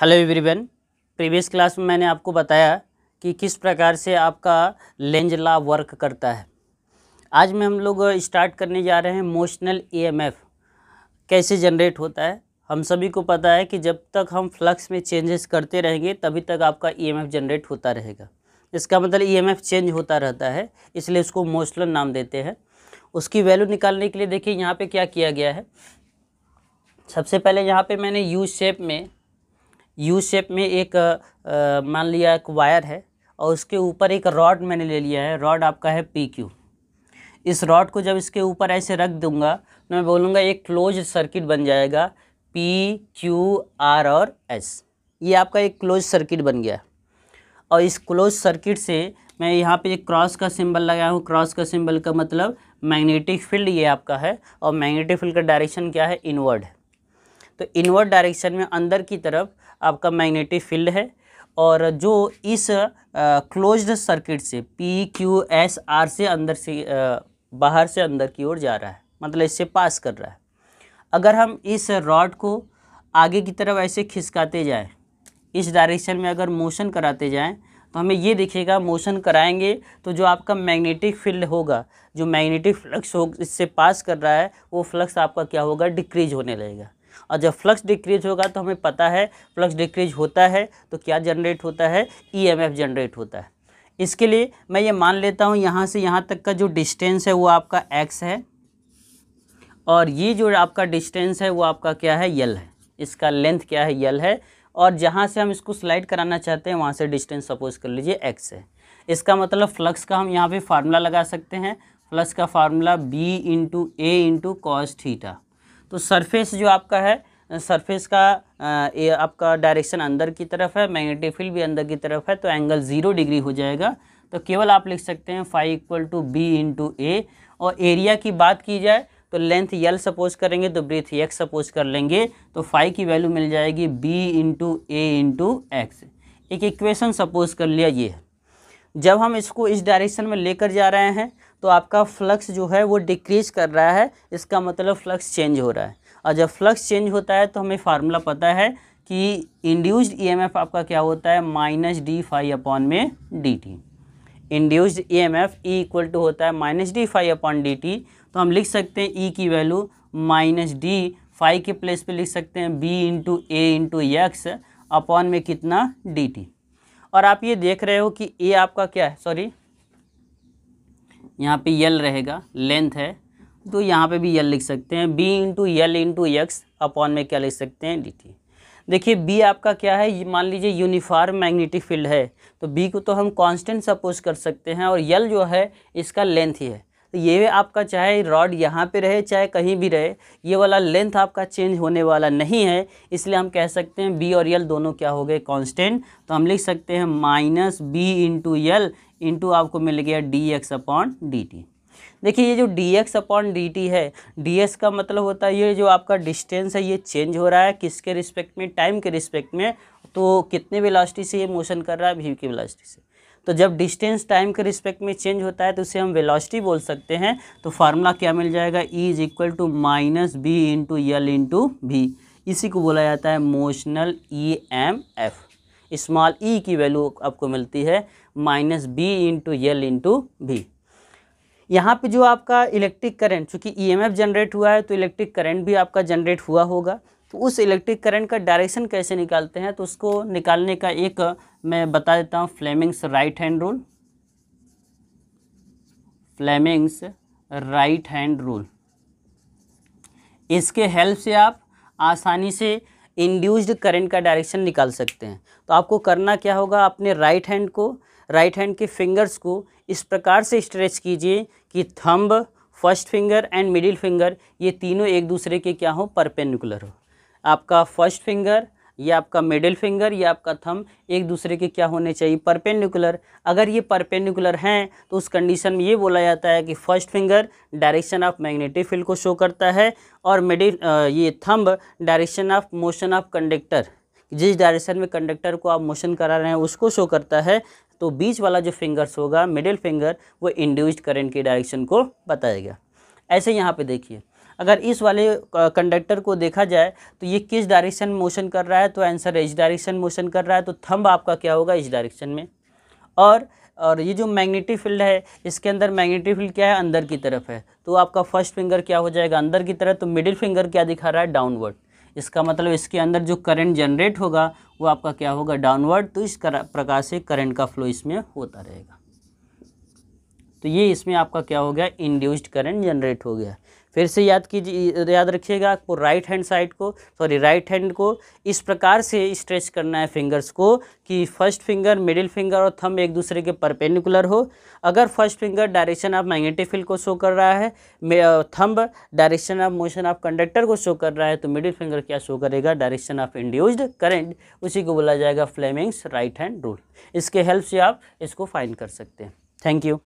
hello everyone previous class में मैंने आपको बताया कि किस प्रकार से आपका लेंज ला वर्क करता है आज में हम लोग स्टार्ट करने जा रहे हैं मोशनल ईएमएफ e कैसे जनरेट होता है हम सभी को पता है कि जब तक हम फ्लक्स में चेंजेस करते रहेंगे तभी तक आपका ईएमएफ e जनरेट होता रहेगा इसका मतलब ईएमएफ e चेंज होता रहता है इसलिए उसको मोशनल नाम देते हैं उसकी वैल्यू निकालने के लिए देखिए यहाँ पर क्या किया गया है सबसे पहले यहाँ पर मैंने यू शेप में यू शेप में एक मान लिया एक वायर है और उसके ऊपर एक रॉड मैंने ले लिया है रॉड आपका है पी क्यू इस रॉड को जब इसके ऊपर ऐसे रख दूंगा तो मैं बोलूँगा एक क्लोज सर्किट बन जाएगा पी क्यू आर और एस ये आपका एक क्लोज सर्किट बन गया और इस क्लोज सर्किट से मैं यहाँ पे एक क्रॉस का सिंबल लगाया हूँ क्रॉस का सिंबल का मतलब मैग्नेटिक फील्ड ये आपका है और मैग्नेटिक फील्ड का डायरेक्शन क्या है इनवर्ड है तो इनवर्ड डायरेक्शन में अंदर की तरफ आपका मैग्नेटिक फील्ड है और जो इस क्लोज्ड सर्किट से पी क्यू एस आर से अंदर से आ, बाहर से अंदर की ओर जा रहा है मतलब इससे पास कर रहा है अगर हम इस रॉड को आगे की तरफ ऐसे खिसकाते जाएं इस डायरेक्शन में अगर मोशन कराते जाएं तो हमें ये दिखेगा मोशन कराएंगे तो जो आपका मैग्नेटिक फील्ड होगा जो मैग्नेटिक फ्लक्स हो इससे पास कर रहा है वो फ्लक्स आपका क्या होगा डिक्रीज होने लगेगा और जब फ्लक्स डिक्रीज होगा तो हमें पता है फ्लक्स डिक्रीज होता है तो क्या जनरेट होता है एफ e जनरेट होता है इसके लिए मैं ये मान लेता हूँ यहाँ से यहाँ तक का जो डिस्टेंस है वो आपका एक्स है और ये जो आपका डिस्टेंस है वो आपका क्या है यल है इसका लेंथ क्या है यल है और जहाँ से हम इसको स्लाइड कराना चाहते हैं वहाँ से डिस्टेंस सपोज कर लीजिए एक्स है इसका मतलब फ्लक्स का हम यहाँ पे फार्मूला लगा सकते हैं फ्लक्स का formula B into A into cos theta तो सरफेस जो आपका है सरफेस का ये आपका डायरेक्शन अंदर की तरफ है मैग्नेटिक फील्ड भी अंदर की तरफ है तो एंगल ज़ीरो डिग्री हो जाएगा तो केवल आप लिख सकते हैं five equal to B into A और एरिया की बात की जाए तो लेंथ यल सपोज करेंगे तो ब्रेथ एक्स सपोज कर लेंगे तो फाइव की वैल्यू मिल जाएगी B into A into X एक इक्वेशन सपोज कर लिया ये है जब हम इसको इस डायरेक्शन में लेकर जा रहे हैं तो आपका फ्लक्स जो है वो डिक्रीज कर रहा है इसका मतलब फ्लक्स चेंज हो रहा है और जब फ्लक्स चेंज होता है तो हमें फार्मूला पता है कि इंड्यूस्ड ईएमएफ e आपका क्या होता है माइनस डी फाई अपॉन में D T induced E M F E equal to होता है minus D five upon D T तो हम लिख सकते हैं ई e की वैल्यू माइनस डी फाइव के प्लेस पे लिख सकते हैं B into A into X upon में कितना डी टी और आप ये देख रहे हो कि ए आपका क्या है सॉरी यहाँ पे यल रहेगा लेंथ है तो यहाँ पे भी यल लिख सकते हैं B into L into X upon में क्या लिख सकते हैं डी टी देखिए बी आपका क्या है मान लीजिए यूनिफार्म मैग्नेटिक फील्ड है तो बी को तो हम कांस्टेंट सपोज कर सकते हैं और यल जो है इसका लेंथ ही है तो ये आपका चाहे रॉड यहाँ पे रहे चाहे कहीं भी रहे ये वाला लेंथ आपका चेंज होने वाला नहीं है इसलिए हम कह सकते हैं बी और यल दोनों क्या हो गए कांस्टेंट तो हम लिख सकते हैं minus B into L into आपको मिल गया D X upon D T देखिए ये जो D X upon D T है डी एस का मतलब होता है ये जो आपका डिस्टेंस है ये चेंज हो रहा है किसके रिस्पेक्ट में टाइम के रिस्पेक्ट में तो कितने वेलासिटी से ये मोशन कर रहा है भी की वेलासिटी से तो जब डिस्टेंस टाइम के रिस्पेक्ट में चेंज होता है तो उसे हम वेलोसिटी बोल सकते हैं तो फार्मूला क्या मिल जाएगा E is equal to minus B into L into V इसी को बोला जाता है motional E M F small E e की वैल्यू आपको मिलती है minus B into L into V यहाँ पे जो आपका इलेक्ट्रिक करंट चूँकि ईएमएफ जनरेट हुआ है तो इलेक्ट्रिक करंट भी आपका जनरेट हुआ होगा तो उस इलेक्ट्रिक करंट का डायरेक्शन कैसे निकालते हैं तो उसको निकालने का एक मैं बता देता हूँ Fleming's right hand rule Fleming's right hand rule इसके हेल्प से आप आसानी से इंड्यूस्ड करंट का डायरेक्शन निकाल सकते हैं तो आपको करना क्या होगा अपने राइट हैंड को राइट हैंड के फिंगर्स को इस प्रकार से स्ट्रेच कीजिए कि thumb first finger and middle finger ये तीनों एक दूसरे के क्या हो परपेंडिकुलर हो आपका फर्स्ट फिंगर ये आपका मिडिल फिंगर या आपका थम एक दूसरे के क्या होने चाहिए परपेंडिकुलर अगर ये परपेंडिकुलर हैं तो उस कंडीशन में ये बोला जाता है कि first finger direction of magnetic field को शो करता है और मिडिल ये thumb direction of motion of conductor जिस डायरेक्शन में कंडक्टर को आप मोशन करा रहे हैं उसको शो करता है तो बीच वाला जो फिंगर्स होगा मिडिल फिंगर वो इंड्यूस्ड करेंट की डायरेक्शन को बताएगा ऐसे यहाँ पे देखिए अगर इस वाले कंडक्टर को देखा जाए तो ये किस डायरेक्शन मोशन कर रहा है तो आंसर है इस डायरेक्शन मोशन कर रहा है तो थंब आपका क्या होगा इस डायरेक्शन में और और ये जो मैग्नेटिक फील्ड है इसके अंदर मैग्नेटिक फील्ड क्या है अंदर की तरफ है तो आपका फर्स्ट फिंगर क्या हो जाएगा अंदर की तरफ तो मिडिल फिंगर क्या दिखा रहा है डाउनवर्ड इसका मतलब इसके अंदर जो करंट जनरेट होगा वो आपका क्या होगा डाउनवर्ड तो इस प्रकार से करंट का फ्लो इसमें होता रहेगा तो ये इसमें आपका क्या हो गया इंड्यूस्ड करंट जनरेट हो गया फिर से याद कीजिए याद रखिएगा आपको राइट हैंड साइड को सॉरी राइट हैंड को इस प्रकार से स्ट्रेच करना है फिंगर्स को कि फर्स्ट फिंगर मिडिल फिंगर और थंब एक दूसरे के परपेंडिकुलर हो अगर first finger direction of magnetic field को शो कर रहा है thumb direction of motion of conductor को शो कर रहा है तो मिडिल फिंगर क्या शो करेगा डायरेक्शन ऑफ इंड्यूस्ड करेंट उसी को बोला जाएगा फ्लेमिंग्स राइट हैंड रूल इसके हेल्प से आप इसको फाइन कर सकते हैं थैंक यू